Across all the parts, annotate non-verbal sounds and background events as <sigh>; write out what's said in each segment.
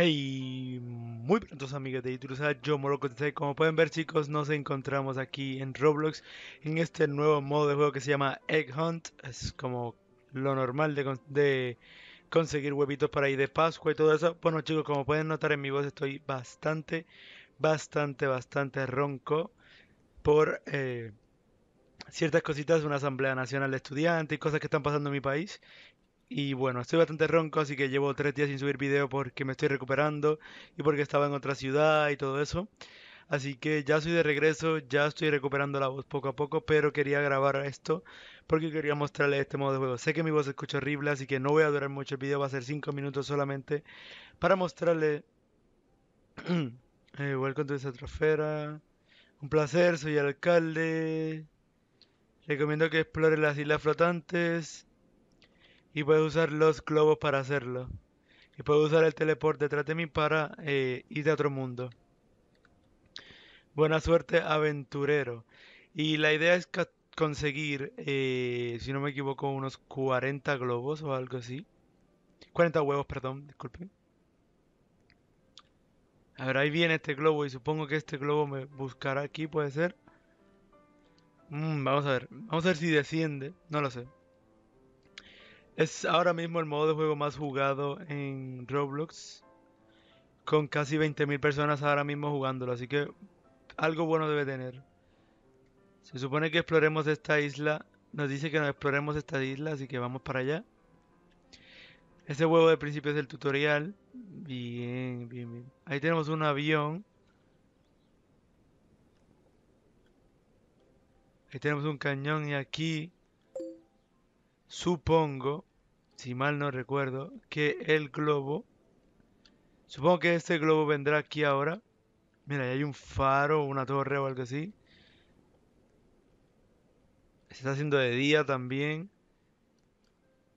Hey, muy pronto amigos de YouTube, ah, yo Moro Como pueden ver chicos, nos encontramos aquí en Roblox en este nuevo modo de juego que se llama Egg Hunt. Es como lo normal de, conseguir huevitos para ir de Pascua y todo eso. Bueno chicos, como pueden notar en mi voz estoy bastante, bastante, bastante ronco por eh, ciertas cositas, una asamblea nacional de estudiantes y cosas que están pasando en mi país. Y bueno, estoy bastante ronco, así que llevo tres días sin subir video porque me estoy recuperando y porque estaba en otra ciudad y todo eso. Así que ya soy de regreso, ya estoy recuperando la voz poco a poco, pero quería grabar esto porque quería mostrarles este modo de juego. Sé que mi voz se escucha horrible, así que no voy a durar mucho el video, va a ser 5 minutos solamente para mostrarle igual welcome to transfera Un placer, soy el alcalde. Recomiendo que explore las islas flotantes y puedo usar los globos para hacerlo. Y puedo usar el teleport detrás de mí para eh, ir a otro mundo. Buena suerte, aventurero. Y la idea es conseguir, eh, si no me equivoco, unos 40 globos o algo así. 40 huevos, perdón, disculpen. A ver, ahí viene este globo y supongo que este globo me buscará aquí, puede ser. Mm, vamos a ver, vamos a ver si desciende, no lo sé. Es ahora mismo el modo de juego más jugado en Roblox. Con casi 20.000 personas ahora mismo jugándolo. Así que algo bueno debe tener. Se supone que exploremos esta isla. Nos dice que nos exploremos esta isla. Así que vamos para allá. Este huevo de principio es el tutorial. Bien, bien, bien. Ahí tenemos un avión. Ahí tenemos un cañón y aquí supongo si mal no recuerdo, que el globo... Supongo que este globo vendrá aquí ahora. Mira, ahí hay un faro, una torre o algo así. Se está haciendo de día también.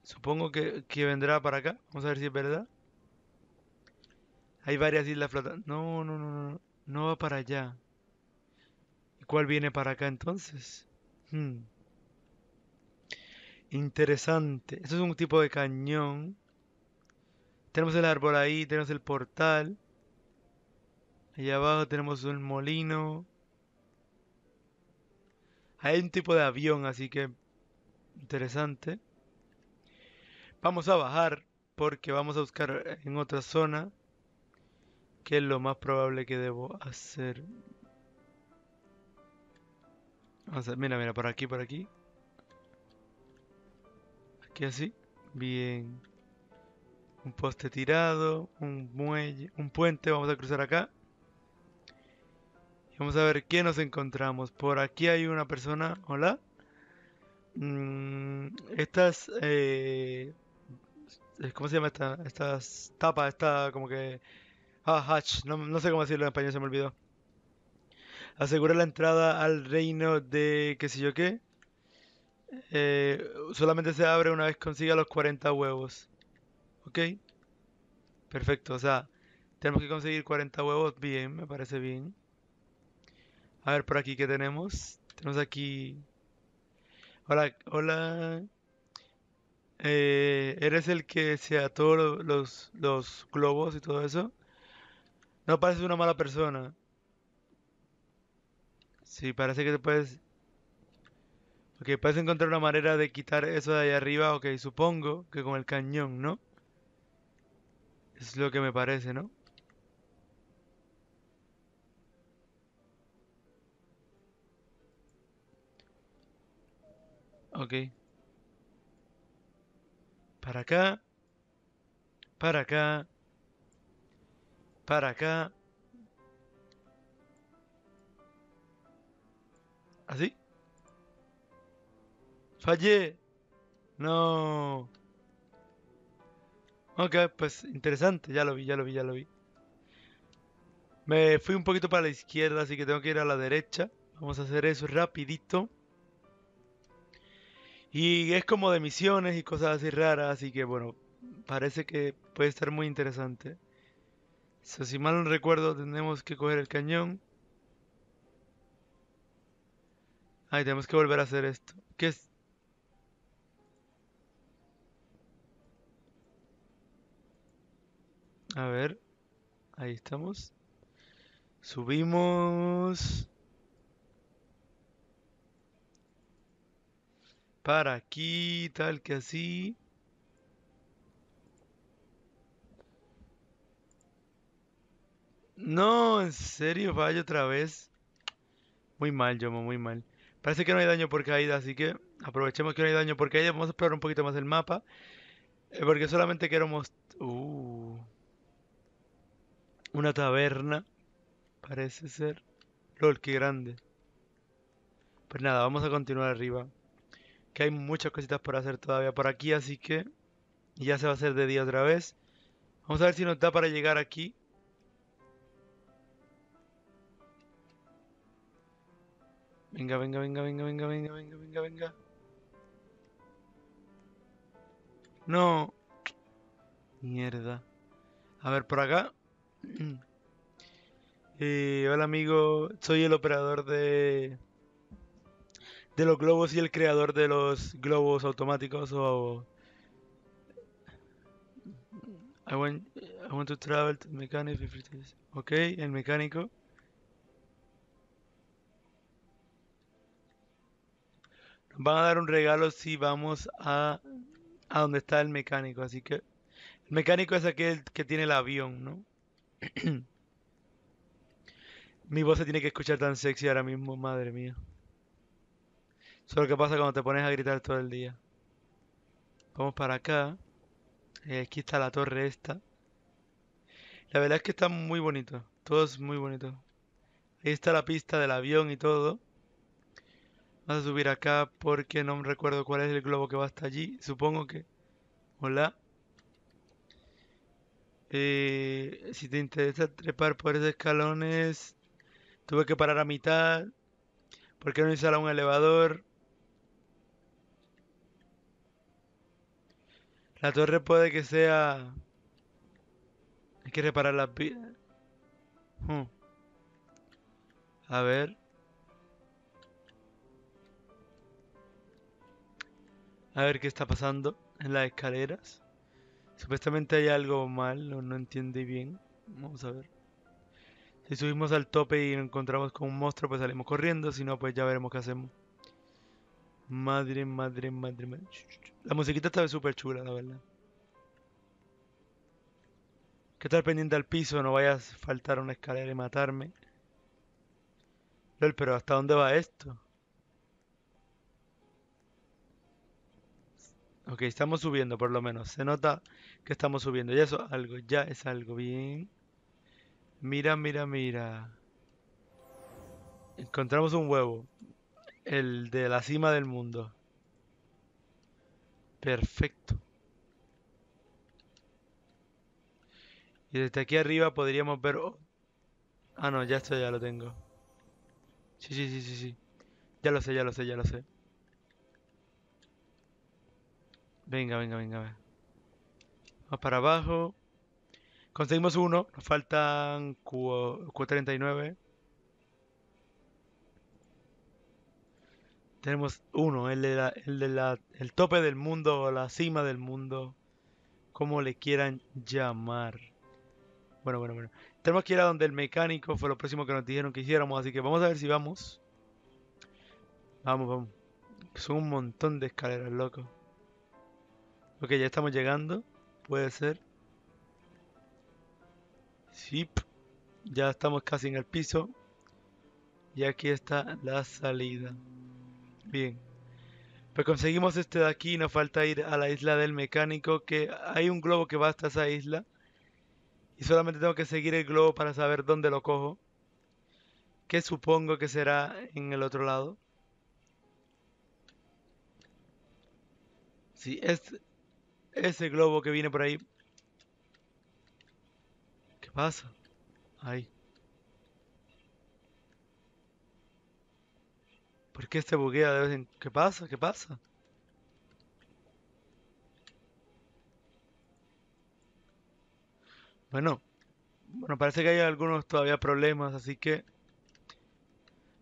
Supongo que, vendrá para acá. Vamos a ver si es verdad. Hay varias islas flotantes. No, no, no, no. No va para allá. ¿Y cuál viene para acá entonces? Hmm. Interesante. Esto es un tipo de cañón. Tenemos el árbol ahí, tenemos el portal. Allá abajo tenemos un molino. Hay un tipo de avión, así que interesante. Vamos a bajar porque vamos a buscar en otra zona. Que es lo más probable que debo hacer. Vamos mira, mira, por aquí, por aquí. Y así, bien. Un poste tirado, un muelle, un puente, vamos a cruzar acá. Y vamos a ver qué nos encontramos. Por aquí hay una persona, hola. Mm, estas, eh, ¿cómo se llama esta? Estas tapas, esta como que... Ah, hatch, no, no sé cómo decirlo en español, se me olvidó. Asegura la entrada al reino de qué sé yo qué. Eh, solamente se abre una vez consiga los 40 huevos. ¿Ok? Perfecto, o sea, tenemos que conseguir 40 huevos bien, me parece bien. A ver, por aquí, ¿qué tenemos? Tenemos aquí... Hola, hola. Eh, ¿Eres el que se ató los, los, globos y todo eso? No pareces una mala persona. Sí, parece que te puedes Ok, puedes encontrar una manera de quitar eso de ahí arriba. Ok, supongo que con el cañón, ¿no? Es lo que me parece, ¿no? Ok. Para acá. Para acá. Para acá. ¿Así? Fallé. No. Ok, pues interesante. Ya lo vi, ya lo vi, ya lo vi. Me fui un poquito para la izquierda, así que tengo que ir a la derecha. Vamos a hacer eso rapidito. Y es como de misiones y cosas así raras, así que bueno, parece que puede estar muy interesante. si mal no recuerdo, tenemos que coger el cañón. Ahí tenemos que volver a hacer esto. ¿Qué es? A ver, ahí estamos. Subimos. Para aquí, tal que así. No, en serio, vaya otra vez. Muy mal, Yomo, muy mal. Parece que no hay daño por caída, así que aprovechemos que no hay daño por caída. Vamos a explorar un poquito más el mapa. Eh, porque solamente queremos... Uh. Una taberna. Parece ser. LOL, qué grande. Pues nada, vamos a continuar arriba. Que hay muchas cositas por hacer todavía por aquí, así que ya se va a hacer de día otra vez. Vamos a ver si nos da para llegar aquí. Venga, venga, venga, venga, venga, venga, venga, venga, venga. No. Mierda. A ver, por acá. Eh, hola amigo, soy el operador de de los globos y el creador de los globos automáticos o I want, I to travel to mechanic Ok, el mecánico. Nos van a dar un regalo si vamos a, a donde está el mecánico. Así que el mecánico es aquel que tiene el avión, ¿no? <clears throat> Mi voz se tiene que escuchar tan sexy ahora mismo, madre mía. Solo lo que pasa cuando te pones a gritar todo el día. Vamos para acá. Eh, aquí está la torre esta. La verdad es que está muy bonito. Todo es muy bonito. Ahí está la pista del avión y todo. Vamos a subir acá porque no recuerdo cuál es el globo que va hasta allí. Supongo que... Hola. Eh, si te interesa trepar por esos escalones, tuve que parar a mitad. ¿Por qué no instala un elevador? La torre puede que sea... Hay que reparar las vidas. Hmm. A ver. A ver qué está pasando en las escaleras. Supuestamente hay algo mal o no entiende bien. Vamos a ver. Si subimos al tope y nos encontramos con un monstruo, pues salimos corriendo. Si no, pues ya veremos qué hacemos. Madre, madre, madre, madre. La musiquita estaba súper chula, la verdad. Que estar pendiente al piso, no vaya a faltar una escalera y matarme. Lol, pero ¿hasta dónde va esto? Ok, estamos subiendo por lo menos. Se nota que estamos subiendo. Ya es algo, ya es algo. Bien. Mira, mira, mira. Encontramos un huevo. El de la cima del mundo. Perfecto. Y desde aquí arriba podríamos ver... Ah, no, ya esto ya lo tengo. Sí, sí, sí, sí, sí. Ya lo sé, ya lo sé, ya lo sé. Venga, venga, venga, Vamos para abajo. Conseguimos uno. Nos faltan Q, 39 Tenemos uno, el, de la, el, de la, el tope del mundo, la cima del mundo, como le quieran llamar. Bueno, bueno, bueno. Tenemos que ir a donde el mecánico fue lo próximo que nos dijeron que hiciéramos, así que vamos a ver si vamos. Vamos, vamos. Son un montón de escaleras, loco. Ok, ya estamos llegando. Puede ser. Sí. Ya estamos casi en el piso. Y aquí está la salida. Bien. Pues conseguimos este de aquí. Nos falta ir a la isla del mecánico. Que hay un globo que va hasta esa isla. Y solamente tengo que seguir el globo para saber dónde lo cojo. Que supongo que será en el otro lado. Sí, es, ese globo que viene por ahí. ¿Qué pasa? Ahí ¿Por qué este buguea de vez en... ¿Qué pasa? ¿Qué pasa? Bueno, bueno, parece que hay algunos todavía problemas, así que...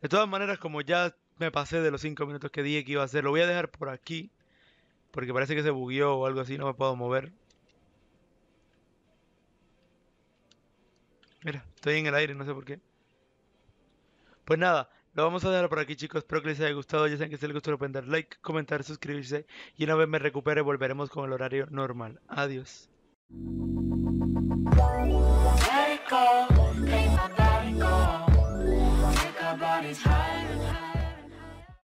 De todas maneras, como ya me pasé de los 5 minutos que dije que iba a hacer, lo voy a dejar por aquí. Porque parece que se bugueó o algo así, no me puedo mover. Mira, estoy en el aire, no sé por qué. Pues nada, lo vamos a dejar por aquí chicos, espero que les haya gustado, ya saben que si les gusto lo pueden dar like, comentar, suscribirse y una vez me recupere volveremos con el horario normal. Adiós.